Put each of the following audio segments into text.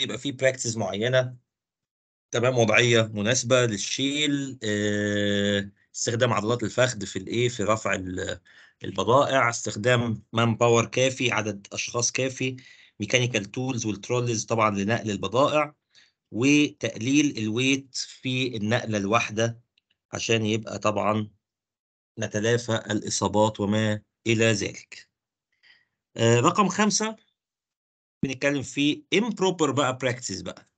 يبقى في براكتس معينه تمام وضعيه مناسبه للشيل آه، استخدام عضلات الفخذ في الايه في رفع البضائع استخدام مان باور كافي عدد اشخاص كافي ميكانيكال تولز والترولز طبعا لنقل البضائع وتقليل الويت في النقله الواحده عشان يبقى طبعا نتلافى الاصابات وما الى ذلك آه، رقم خمسة بنتكلم في improper بقى practice بقى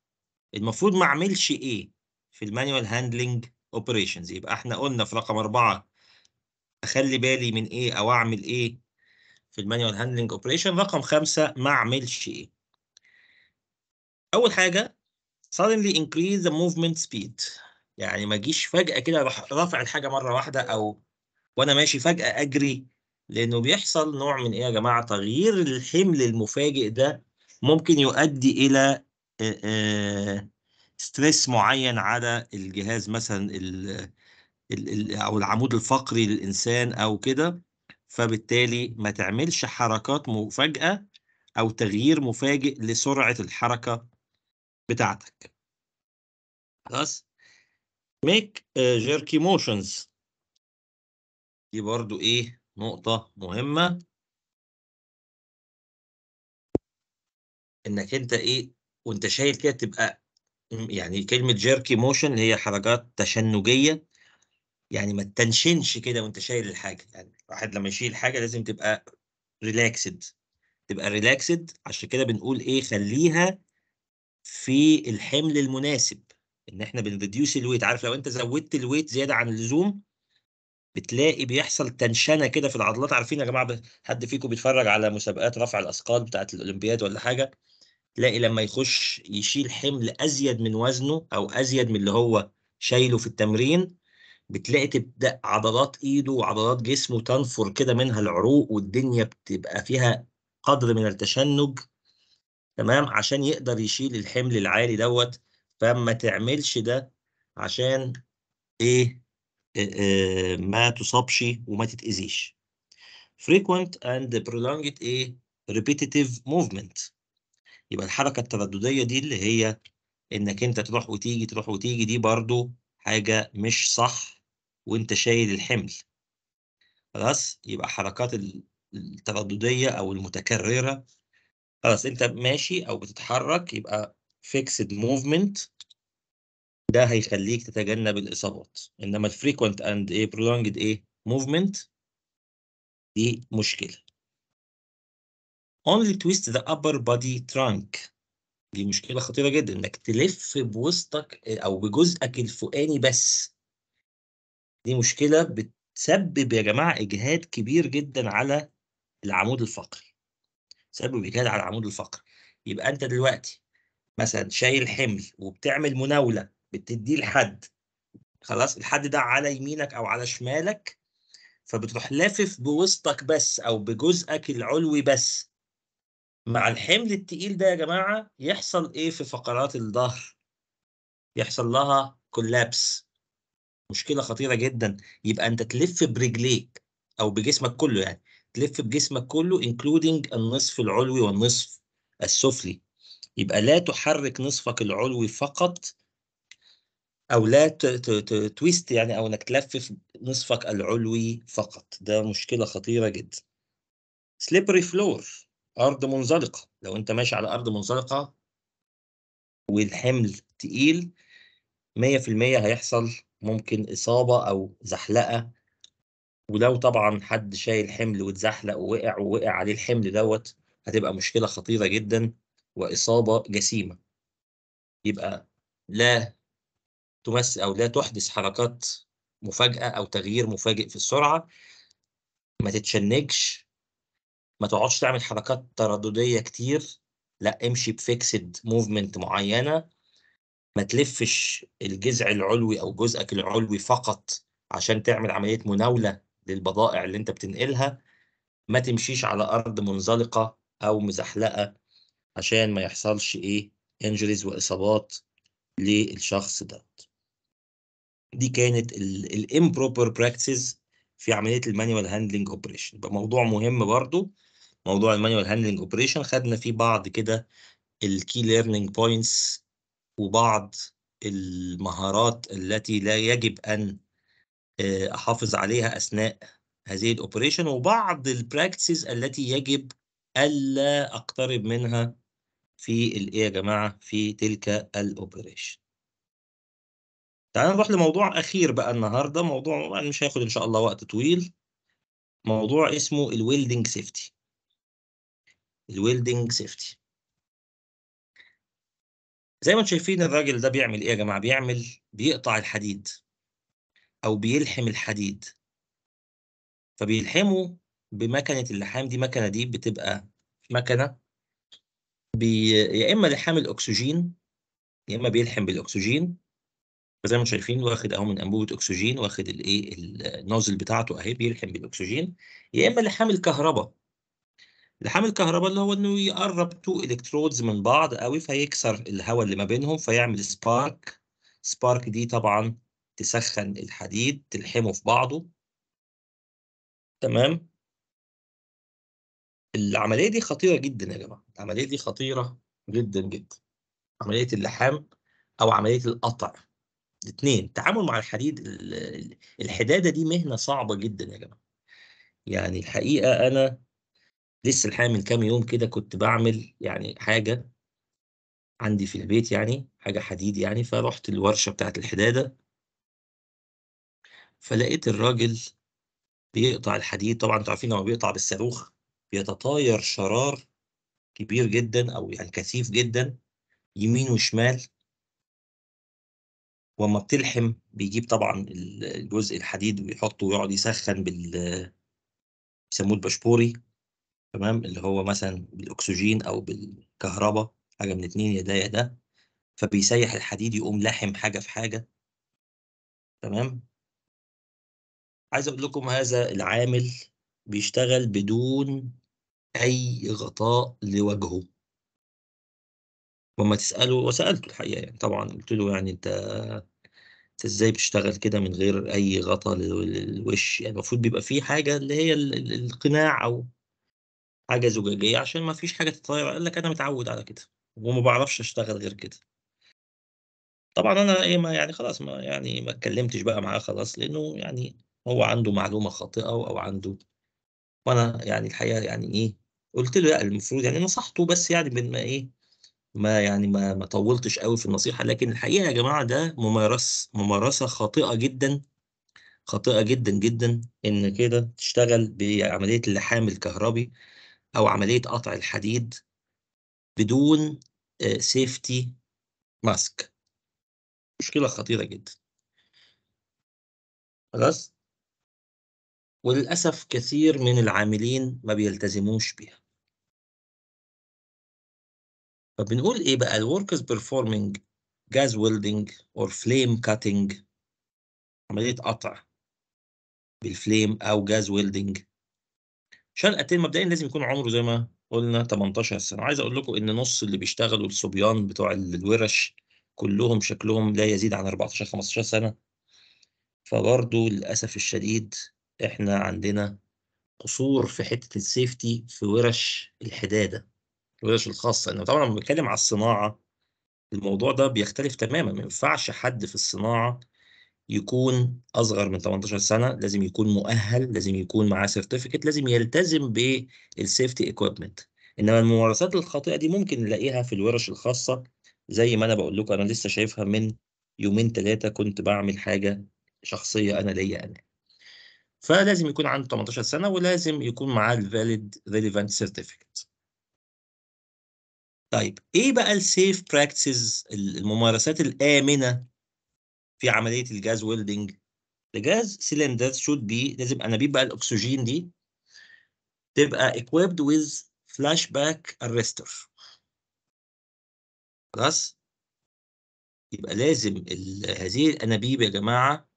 المفروض ما اعملش ايه في المانيوال هاندلنج اوبريشنز يبقى احنا قلنا في رقم أربعة اخلي بالي من ايه او اعمل ايه في المانيوال هاندلنج اوبريشن رقم خمسة ما اعملش ايه اول حاجة suddenly increase the movement speed يعني ما اجيش فجأة كده اروح رافع الحاجة مرة واحدة او وانا ماشي فجأة اجري لانه بيحصل نوع من ايه يا جماعة تغيير الحمل المفاجئ ده ممكن يؤدي الى ستريس معين على الجهاز مثلا الـ الـ او العمود الفقري للانسان او كده فبالتالي ما تعملش حركات مفاجاه او تغيير مفاجئ لسرعه الحركه بتاعتك خلاص make jerky motions دي برضو ايه نقطة مهمة انك انت ايه وانت شايل كده تبقى يعني كلمه جيركي موشن هي حركات تشنجيه يعني ما تنشنش كده وانت شايل الحاجه يعني الواحد لما يشيل حاجه لازم تبقى ريلاكسد تبقى ريلاكسد عشان كده بنقول ايه خليها في الحمل المناسب ان احنا بنريديوس الويت عارف لو انت زودت الويت زياده عن اللزوم بتلاقي بيحصل تنشنه كده في العضلات عارفين يا جماعه حد فيكم بيتفرج على مسابقات رفع الاثقال بتاعه الاولمبياد ولا حاجه تلاقي لما يخش يشيل حمل ازيد من وزنه او ازيد من اللي هو شايله في التمرين بتلاقي تبدا عضلات ايده وعضلات جسمه تنفر كده منها العروق والدنيا بتبقى فيها قدر من التشنج تمام عشان يقدر يشيل الحمل العالي دوت فما تعملش ده عشان ايه ما تصابش وما تتأذيش frequent and prolonged a إيه؟ repetitive movement يبقى الحركه التردديه دي اللي هي انك انت تروح وتيجي تروح وتيجي دي برضو حاجه مش صح وانت شايل الحمل خلاص يبقى حركات التردديه او المتكرره خلاص انت ماشي او بتتحرك يبقى فيكسد موفمنت ده هيخليك تتجنب الاصابات انما الفريكوينت اند ايه برولونجد ايه موفمنت دي مشكله only twist the upper body trunk دي مشكلة خطيرة جدا انك تلف بوسطك او بجزءك الفوقاني بس دي مشكلة بتسبب يا جماعة اجهاد كبير جدا على العمود الفقري تسبب اجهاد على العمود الفقري يبقى انت دلوقتي مثلا شايل حمل وبتعمل مناولة بتديه لحد خلاص الحد ده على يمينك او على شمالك فبتروح لافف بوسطك بس او بجزءك العلوي بس مع الحمل التقيل ده يا جماعه يحصل ايه في فقرات الظهر يحصل لها كولابس مشكله خطيره جدا يبقى انت تلف برجليك او بجسمك كله يعني تلف بجسمك كله including النصف العلوي والنصف السفلي يبقى لا تحرك نصفك العلوي فقط او لا تويست يعني او انك تلفف نصفك العلوي فقط ده مشكله خطيره جدا slippery floor ارض منزلقه لو انت ماشي على ارض منزلقه والحمل تقيل 100% هيحصل ممكن اصابه او زحلقه ولو طبعا حد شايل حمل واتزحلق ووقع ووقع عليه الحمل دوت هتبقى مشكله خطيره جدا واصابه جسيمه يبقى لا تمثل او لا تحدث حركات مفاجاه او تغيير مفاجئ في السرعه ما تتشنجش ما تقعدش تعمل حركات تردديه كتير لا امشي بفيكسد موفمنت معينه ما تلفش الجذع العلوي او جزءك العلوي فقط عشان تعمل عمليه مناوله للبضائع اللي انت بتنقلها ما تمشيش على ارض منزلقه او مزحلقه عشان ما يحصلش ايه انجريز واصابات للشخص ده دي كانت الامبروبر براكتسز في عمليه المانيوال هاندلنج اوبريشن يبقى موضوع مهم برضو موضوع المانيوال هاندلنج اوبريشن خدنا فيه بعض كده الكي ليرنينج بوينتس وبعض المهارات التي لا يجب ان آه، احافظ عليها اثناء هذه الاوبريشن وبعض البراكتسز التي يجب الا اقترب منها في الايه يا جماعه في تلك الاوبريشن تعالوا نروح لموضوع اخير بقى النهارده موضوع مش هياخد ان شاء الله وقت طويل موضوع اسمه الويلدنج سيفتي الويلدنج سيفتي زي ما انتم شايفين الراجل ده بيعمل ايه يا جماعه بيعمل بيقطع الحديد او بيلحم الحديد فبيلحمه بمكنه اللحام دي مكنه دي بتبقى مكنه بي... يا اما لحام الاكسجين يا اما بيلحم بالاكسجين فزي ما انتم شايفين واخد اهو من انبوبه اكسجين واخد الايه النوزل بتاعته اهي بيلحم بالاكسجين يا اما لحام الكهرباء لحام الكهرباء اللي هو انه يقرب تو الكترودز من بعض قوي فيكسر الهواء اللي ما بينهم فيعمل سبارك سبارك دي طبعا تسخن الحديد تلحمه في بعضه تمام العمليه دي خطيره جدا يا جماعه العمليه دي خطيره جدا جدا عمليه اللحام او عمليه القطع الاثنين التعامل مع الحديد الحداده دي مهنه صعبه جدا يا جماعه يعني الحقيقه انا لسه الحقيقه من كام يوم كده كنت بعمل يعني حاجه عندي في البيت يعني حاجه حديد يعني فرحت الورشه بتاعت الحداده فلقيت الراجل بيقطع الحديد طبعا انتوا عارفين هو بيقطع بالصاروخ بيتطاير شرار كبير جدا او يعني كثيف جدا يمين وشمال وما بتلحم بيجيب طبعا الجزء الحديد ويحطه ويقعد يسخن بال بيسموه البشبوري تمام اللي هو مثلا بالاكسجين او بالكهرباء حاجه من اتنين يا ده يا ده فبيسيح الحديد يقوم لاحم حاجه في حاجه تمام عايز اقول لكم هذا العامل بيشتغل بدون اي غطاء لوجهه وما تساله وسالته الحقيقه يعني طبعا قلت له يعني انت انت ازاي بتشتغل كده من غير اي غطاء للوش يعني المفروض بيبقى فيه حاجه اللي هي القناع او حاجه زجاجيه عشان ما فيش حاجه تتغير قال لك انا متعود على كده وما بعرفش اشتغل غير كده طبعا انا ايه ما يعني خلاص ما يعني ما اتكلمتش بقى معاه خلاص لانه يعني هو عنده معلومه خاطئه او عنده وانا يعني الحقيقه يعني ايه قلت له لا المفروض يعني نصحته بس يعني بما ما ايه ما يعني ما ما طولتش قوي في النصيحه لكن الحقيقه يا جماعه ده ممارسه ممارسه خاطئه جدا خاطئه جدا جدا ان كده تشتغل بعمليه اللحام الكهربي او عمليه قطع الحديد بدون سيفتي آه، ماسك مشكله خطيره جدا خلاص وللاسف كثير من العاملين ما بيلتزموش بيها فبنقول ايه بقى الوركرز performing gas welding or flame cutting عمليه قطع بالفليم او جاز ويلدنج شنقتين مبدئيا لازم يكون عمره زي ما قلنا 18 سنه عايز اقول لكم ان نص اللي بيشتغلوا الصبيان بتوع الورش كلهم شكلهم لا يزيد عن 14 15 سنه فبرضه للاسف الشديد احنا عندنا قصور في حته السيفتي في ورش الحداده الورش الخاصه انا طبعا لما بتكلم على الصناعه الموضوع ده بيختلف تماما ما ينفعش حد في الصناعه يكون اصغر من 18 سنه لازم يكون مؤهل لازم يكون معاه سيرتيفيكت لازم يلتزم بالسيفتي ايكويبمنت انما الممارسات الخاطئه دي ممكن نلاقيها في الورش الخاصه زي ما انا بقول لكم انا لسه شايفها من يومين ثلاثه كنت بعمل حاجه شخصيه انا ليا انا فلازم يكون عنده 18 سنه ولازم يكون معاه الفاليد ريليفانت سيرتيفيكت طيب ايه بقى السيف براكتسز الممارسات الامنه في عمليه الجاز ويلدنج The gas شود should be لازم انابيب بقى الاكسجين دي تبقى equipped with flashback arrestor خلاص يبقى لازم هذه الانابيب يا جماعه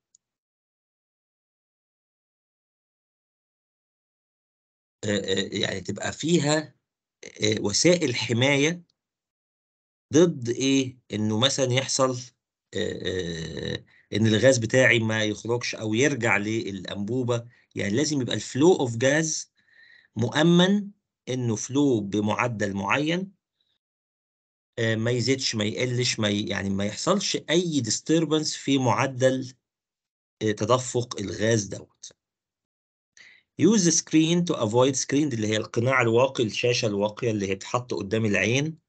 آه، آه، يعني تبقى فيها آه، وسائل حمايه ضد ايه انه مثلا يحصل آه، آه، ان الغاز بتاعي ما يخرجش او يرجع للانبوبه يعني لازم يبقى الفلو اوف جاز مؤمن انه فلو بمعدل معين آه، ما يزيدش ما يقلش ما يعني ما يحصلش اي ديستربنس في معدل تدفق الغاز دوت use screen to avoid screen اللي هي القناع الواقي الشاشه الواقيه اللي هي بتتحط قدام العين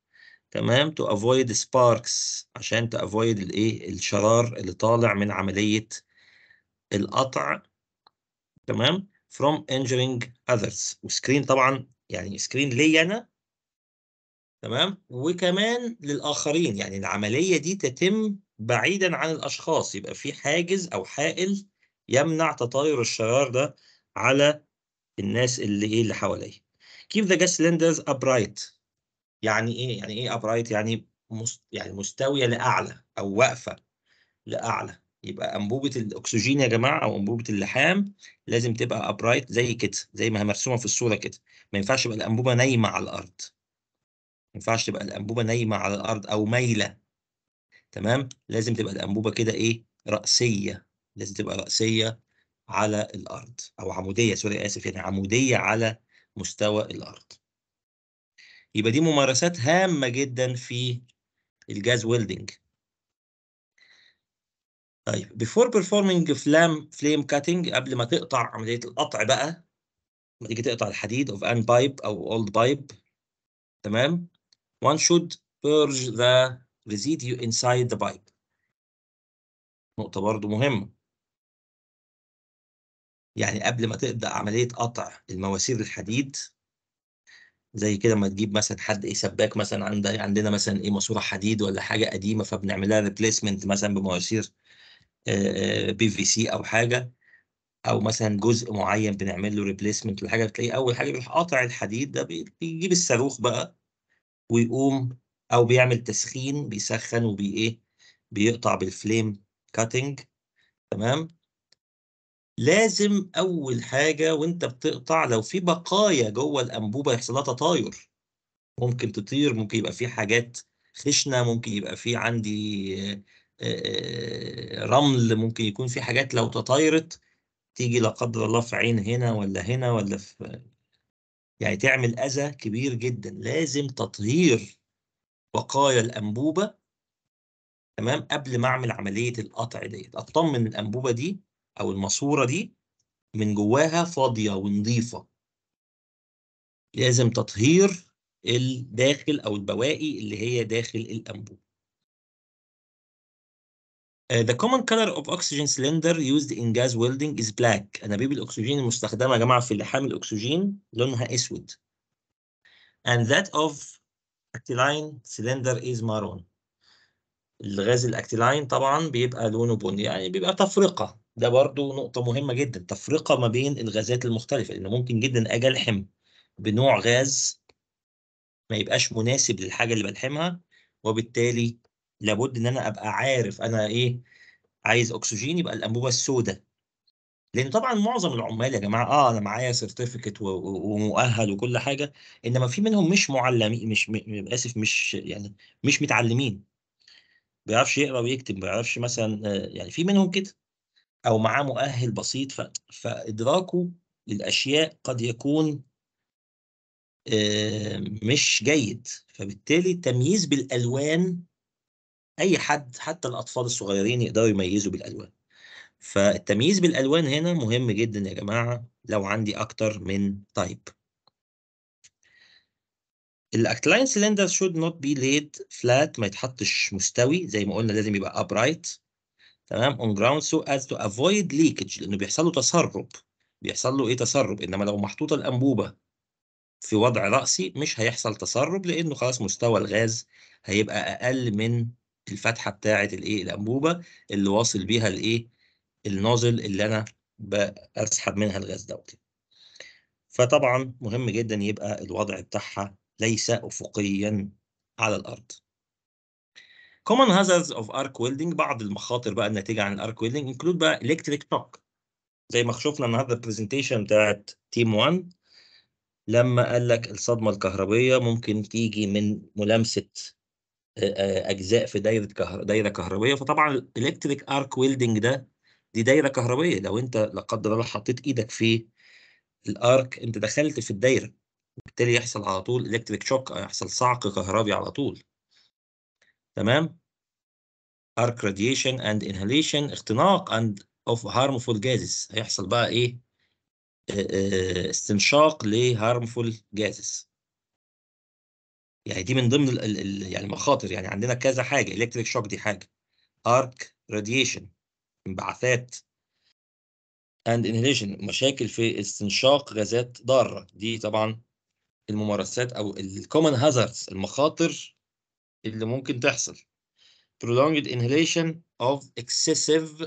تمام تو افويد سباركس عشان تافويد الايه الشرار اللي طالع من عمليه القطع تمام from injuring others وسكرين طبعا يعني سكرين ليا انا تمام وكمان للاخرين يعني العمليه دي تتم بعيدا عن الاشخاص يبقى في حاجز او حائل يمنع تطاير الشرار ده على الناس اللي ايه اللي حواليه keep the gas cylinders upright يعني ايه يعني ايه ابرايت يعني مست... يعني مستويه لاعلى او واقفه لاعلى يبقى انبوبه الاكسجين يا جماعه او انبوبه اللحام لازم تبقى ابرايت زي كده زي ما هي مرسومه في الصوره كده ما ينفعش تبقى الانبوبه نايمه على الارض ما ينفعش تبقى الانبوبه نايمه على الارض او مايله تمام لازم تبقى الانبوبه كده ايه راسيه لازم تبقى راسيه على الارض او عموديه سوري اسف يعني عموديه على مستوى الارض يبقى دي ممارسات هامة جدا في الجاز ويلدنج طيب before performing فلام فليم cutting قبل ما تقطع عملية القطع بقى لما تيجي تقطع الحديد of ان pipe أو old pipe تمام one should purge the residue inside the pipe نقطة برضو مهمة يعني قبل ما تبدأ عملية قطع المواسير الحديد زي كده ما تجيب مثلا حد ايه سباك مثلا عند عندنا مثلا ايه ماسوره حديد ولا حاجه قديمه فبنعملها ريبليسمنت مثلا بمواسير بي في سي او حاجه او مثلا جزء معين بنعمل له ريبليسمنت لحاجه بتلاقيه اول حاجه بيروح قاطع الحديد ده بيجيب الصاروخ بقى ويقوم او بيعمل تسخين بيسخن وبي ايه بيقطع بالفليم كاتنج تمام لازم اول حاجه وانت بتقطع لو في بقايا جوه الانبوبه يحصل لها تطاير ممكن تطير ممكن يبقى في حاجات خشنه ممكن يبقى في عندي رمل ممكن يكون في حاجات لو تطايرت تيجي لا قدر الله في عين هنا ولا هنا ولا في يعني تعمل اذى كبير جدا لازم تطهير بقايا الانبوبه تمام قبل ما اعمل عمليه القطع ديت اطمن الانبوبه دي او الماسوره دي من جواها فاضيه ونظيفه لازم تطهير الداخل او البواقي اللي هي داخل الانبوب Uh, the common color of oxygen cylinder used in gas welding is black. أنابيب الأكسجين المستخدمة يا جماعة في لحام الأكسجين لونها أسود. And that of actyline cylinder is maroon. الغاز الأكتيلاين طبعا بيبقى لونه بني يعني بيبقى تفرقة ده برضو نقطة مهمة جدا تفرقة ما بين الغازات المختلفة لأن ممكن جدا أجي ألحم بنوع غاز ما يبقاش مناسب للحاجة اللي بلحمها وبالتالي لابد إن أنا أبقى عارف أنا إيه عايز أكسجين يبقى الأنبوبة السوداء لأن طبعا معظم العمال يا جماعة أه أنا معايا سيرتيفيكت ومؤهل وكل حاجة إنما في منهم مش معلمين مش م... آسف مش يعني مش متعلمين ما بيعرفش يقرا ويكتب ما بيعرفش مثلا آه، يعني في منهم كده او معاه مؤهل بسيط ف... فادراكه للاشياء قد يكون آه، مش جيد فبالتالي التمييز بالالوان اي حد حتى الاطفال الصغيرين يقدروا يميزوا بالالوان فالتمييز بالالوان هنا مهم جدا يا جماعه لو عندي اكتر من تايب الاكلاين سلندر should not be laid flat ما يتحطش مستوي زي ما قلنا لازم يبقى upright تمام اون جراوند سو از تو افويد ليكج لانه بيحصل له تسرب بيحصل له ايه تسرب انما لو محطوطه الانبوبه في وضع راسي مش هيحصل تسرب لانه خلاص مستوى الغاز هيبقى اقل من الفتحه بتاعه الايه الانبوبه اللي واصل بيها الايه النازل اللي انا بسحب منها الغاز دوت فطبعا مهم جدا يبقى الوضع بتاعها ليس افقيا على الارض common hazards of arc welding بعض المخاطر بقى الناتجه عن الارك ويلدنج include بقى electric shock زي ما شفنا النهارده البرزنتيشن بتاعت تيم 1 لما قال لك الصدمه الكهربيه ممكن تيجي من ملامسه آه، آه، اجزاء في دايره كهر... دايره كهربيه فطبعا الالكتريك ارك ويلدنج ده دي دايره كهربيه لو انت لا قدر الله حطيت ايدك في الارك انت دخلت في الدايره وبالتالي يحصل على طول الكتريك شوك يحصل صعق كهربي على طول تمام arc radiation and inhalation اختناق and of harmful gases هيحصل بقى ايه آه، آه، استنشاق ل harmful gases يعني دي من ضمن الـ الـ يعني المخاطر يعني عندنا كذا حاجه electric shock دي حاجه arc radiation انبعاثات and inhalation مشاكل في استنشاق غازات ضاره دي طبعا الممارسات او الكومن هازاردز المخاطر اللي ممكن تحصل prolonged inhalation of excessive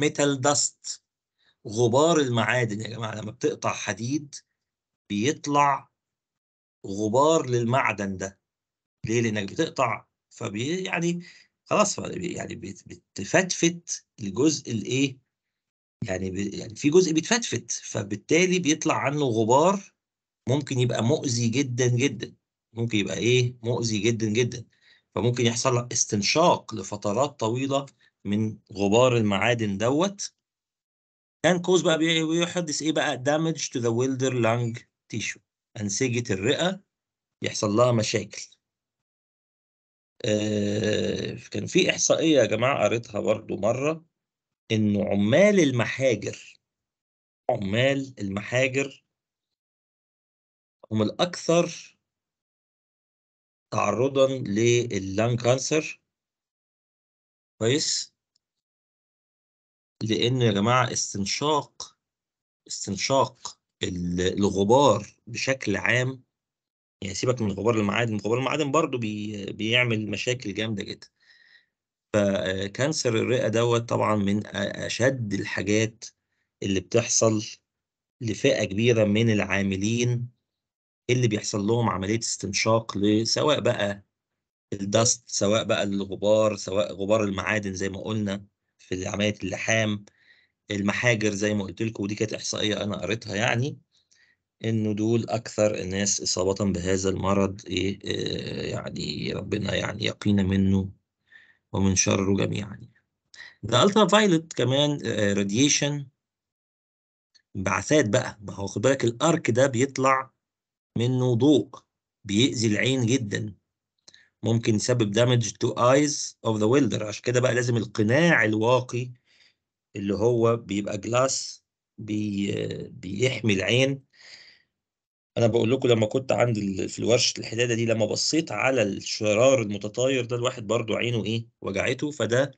metal dust غبار المعادن يا جماعة لما بتقطع حديد بيطلع غبار للمعدن ده ليه لأنك بتقطع فبي يعني خلاص يعني بتفتفت الجزء الايه يعني يعني في جزء بيتفتفت فبالتالي بيطلع عنه غبار ممكن يبقى مؤذي جدا جدا ممكن يبقى ايه مؤذي جدا جدا فممكن يحصل لك استنشاق لفترات طويله من غبار المعادن دوت كان كوز بقى بيحدث ايه بقى damage to the wilder lung tissue انسجه الرئه يحصل لها مشاكل آه كان في احصائيه يا جماعه قريتها برضو مره ان عمال المحاجر عمال المحاجر هم الاكثر تعرضا لللان كانسر كويس لان يا جماعه استنشاق استنشاق الغبار بشكل عام يعني سيبك من غبار المعادن غبار المعادن برضو بي بيعمل مشاكل جامده جدا فكانسر آه، الرئه دوت طبعا من اشد الحاجات اللي بتحصل لفئه كبيره من العاملين اللي بيحصل لهم عمليه استنشاق لسواء بقى الدست سواء بقى الغبار سواء غبار المعادن زي ما قلنا في عمليه اللحام المحاجر زي ما قلت لكم ودي كانت احصائيه انا قريتها يعني انه دول اكثر الناس اصابه بهذا المرض ايه, إيه يعني ربنا يعني يقينا منه ومن شره جميعا ده الترا فايلت كمان راديشن آه، بعثات بقى ما هو خد بالك الارك ده بيطلع منه ضوء بيأذي العين جدا ممكن يسبب دامج تو ايز اوف ذا ويلدر عشان كده بقى لازم القناع الواقي اللي هو بيبقى جلاس بي بيحمي العين انا بقول لكم لما كنت عند في الورشه الحداده دي لما بصيت على الشرار المتطاير ده الواحد برضو عينه ايه وجعته فده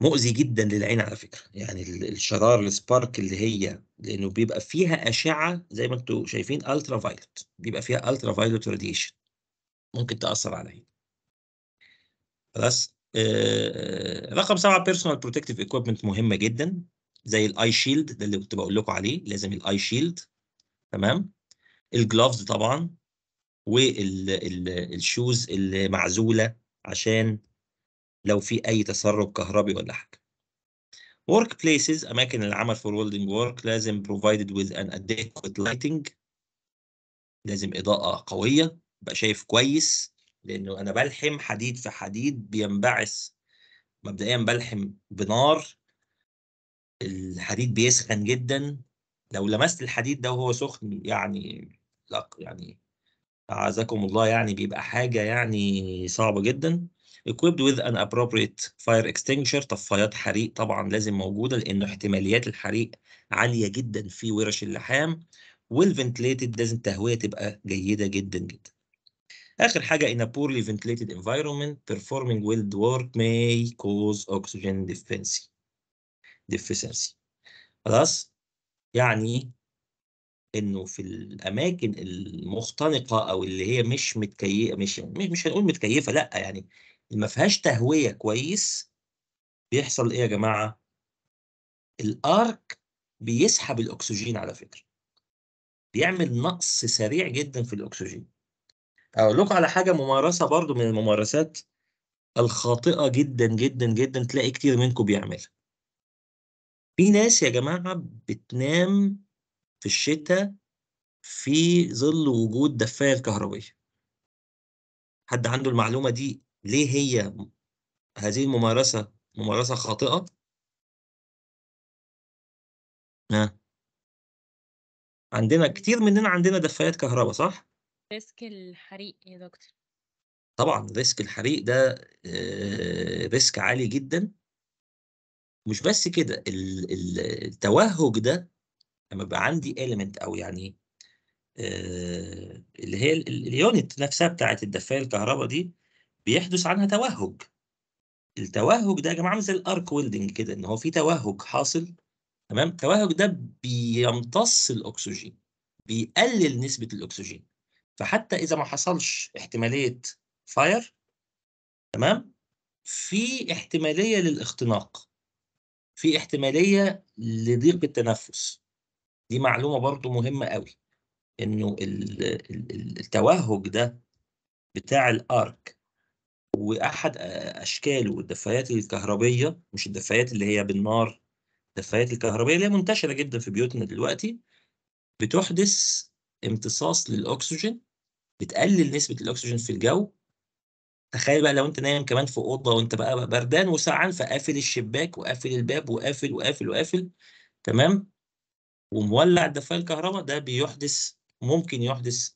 مؤذي جدًا للعين على فكرة، يعني الشرار السبارك اللي هي لإنه بيبقى فيها أشعة زي ما أنتم شايفين الترا فايلوت بيبقى فيها الترا فايلوت راديشن ممكن تأثّر على العين آه، خلاص؟ آه، رقم سبعه بيرسونال بروتكتيف ايكوبمنت مهمة جدًا زي الاي شيلد ده اللي كنت بقول لكم عليه، لازم الاي شيلد تمام؟ الجلوفز طبعًا، والشوز المعزولة عشان لو في اي تسرب كهربي ولا حاجه ورك بليسز اماكن العمل فور ويلدنج ورك لازم provided with an adequate lighting لازم اضاءه قويه بقى شايف كويس لانه انا بلحم حديد في حديد بينبعث مبدئيا بلحم بنار الحديد بيسخن جدا لو لمست الحديد ده وهو سخن يعني لا يعني اعزكم الله يعني بيبقى حاجه يعني صعبه جدا equipped with an appropriate fire extinguisher طفايات حريق طبعا لازم موجودة لأن احتماليات الحريق عالية جدا في ورش اللحام well ventilated لازم تهوية تبقى جيدة جدا جدا آخر حاجة in a poorly ventilated environment performing weld work may cause oxygen deficiency deficiency خلاص يعني انه في الاماكن المختنقه او اللي هي مش متكيفه مش مش مش هنقول متكيفه لا يعني ما فيهاش تهويه كويس بيحصل ايه يا جماعه الارك بيسحب الاكسجين على فكره بيعمل نقص سريع جدا في الاكسجين اقول لكم على حاجه ممارسه برضو من الممارسات الخاطئه جدا جدا جدا تلاقي كتير منكم بيعملها في ناس يا جماعه بتنام في الشتاء في ظل وجود دفايه كهربيه حد عنده المعلومه دي ليه هي هذه الممارسة ممارسة خاطئة؟ ها عندنا كتير مننا عندنا دفايات كهرباء صح؟ ريسك الحريق يا دكتور طبعا ريسك الحريق ده آه، ريسك عالي جدا مش بس كده التوهج ده لما بقى عندي element او يعني آه، اللي هي اليونت نفسها بتاعت الدفايه الكهرباء دي بيحدث عنها توهج التوهج ده يا جماعه مثل الارك ويلدنج كده ان هو في توهج حاصل تمام التوهج ده بيمتص الاكسجين بيقلل نسبه الاكسجين فحتى اذا ما حصلش احتماليه فاير تمام في احتماليه للاختناق في احتماليه لضيق التنفس دي معلومه برضو مهمه قوي انه التوهج ده بتاع الارك واحد اشكاله الدفايات الكهربيه مش الدفايات اللي هي بالنار الدفايات الكهربيه اللي هي منتشره جدا في بيوتنا دلوقتي بتحدث امتصاص للاكسجين بتقلل نسبه الاكسجين في الجو تخيل بقى لو انت نايم كمان في اوضه وانت بقى بردان وسعان فقافل الشباك وقافل الباب وقافل وقافل وقافل تمام ومولع الدفايه الكهرباء ده بيحدث ممكن يحدث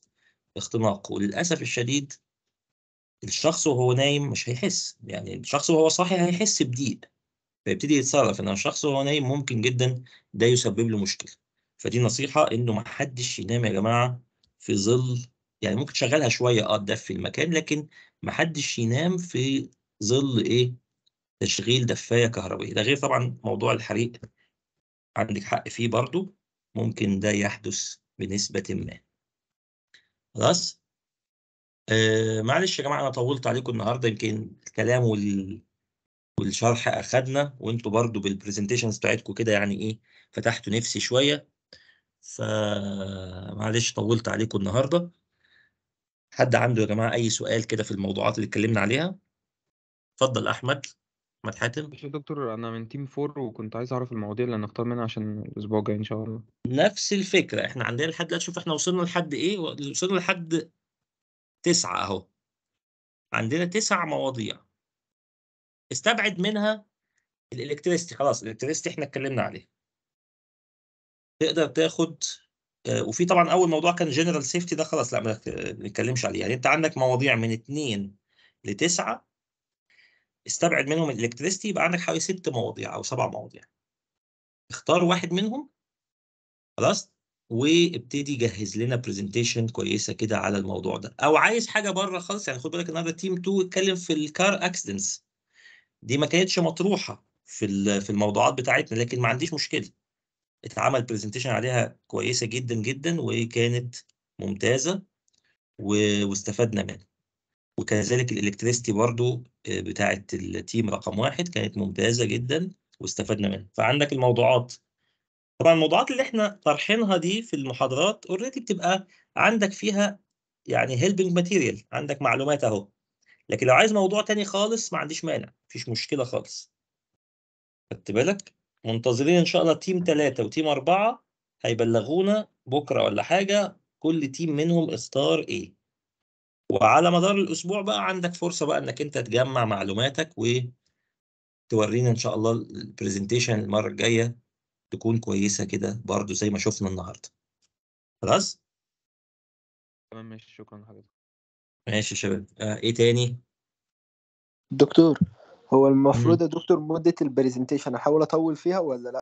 اختناق وللاسف الشديد الشخص وهو نايم مش هيحس يعني الشخص وهو صاحي هيحس بضيق فيبتدي يتصرف ان الشخص وهو نايم ممكن جدا ده يسبب له مشكله فدي نصيحه انه ما حدش ينام يا جماعه في ظل يعني ممكن تشغلها شويه اه تدفي المكان لكن ما حدش ينام في ظل ايه تشغيل دفايه كهربائيه ده غير طبعا موضوع الحريق عندك حق فيه برضو ممكن ده يحدث بنسبه ما خلاص آه، معلش يا جماعه انا طولت عليكم النهارده يمكن الكلام وال... والشرح اخدنا وانتوا برضو بالبرزنتيشنز بتاعتكم كده يعني ايه فتحتوا نفسي شويه معلش طولت عليكم النهارده حد عنده يا جماعه اي سؤال كده في الموضوعات اللي اتكلمنا عليها اتفضل احمد احمد حاتم يا دكتور انا من تيم فور وكنت عايز اعرف المواضيع اللي هنختار منها عشان الاسبوع الجاي ان شاء الله نفس الفكره احنا عندنا لحد دلوقتي شوف احنا وصلنا لحد ايه وصلنا لحد تسعة أهو عندنا تسع مواضيع استبعد منها الإلكتريستي خلاص الإلكتريستي إحنا اتكلمنا عليه تقدر تاخد آه، وفي طبعا أول موضوع كان جنرال سيفتي ده خلاص لا ما نتكلمش عليه يعني أنت عندك مواضيع من اتنين لتسعة استبعد منهم الإلكتريستي يبقى عندك حوالي ست مواضيع أو سبع مواضيع اختار واحد منهم خلاص وابتدي جهز لنا برزنتيشن كويسه كده على الموضوع ده او عايز حاجه بره خالص يعني خد بالك النهارده تيم 2 اتكلم في الكار اكسيدنتس دي ما كانتش مطروحه في في الموضوعات بتاعتنا لكن ما عنديش مشكله اتعمل برزنتيشن عليها كويسه جدا جدا وكانت ممتازه واستفدنا منها وكذلك الالكتريستي برضو آه، بتاعه التيم رقم واحد كانت ممتازه جدا واستفدنا منها فعندك الموضوعات طبعا الموضوعات اللي احنا طرحينها دي في المحاضرات اوريدي بتبقى عندك فيها يعني هيلبنج ماتيريال عندك معلومات اهو لكن لو عايز موضوع تاني خالص ما عنديش مانع مفيش مشكله خالص خدت بالك منتظرين ان شاء الله تيم ثلاثة وتيم أربعة هيبلغونا بكرة ولا حاجة كل تيم منهم اختار ايه وعلى مدار الاسبوع بقى عندك فرصة بقى انك انت تجمع معلوماتك وتورينا ان شاء الله البرزنتيشن المرة الجاية تكون كويسه كده برضه زي ما شفنا النهارده خلاص تمام ماشي شكرا حضرتك ماشي يا شباب آه ايه تاني دكتور هو المفروض يا دكتور مدة البرزنتيشن احاول اطول فيها ولا لا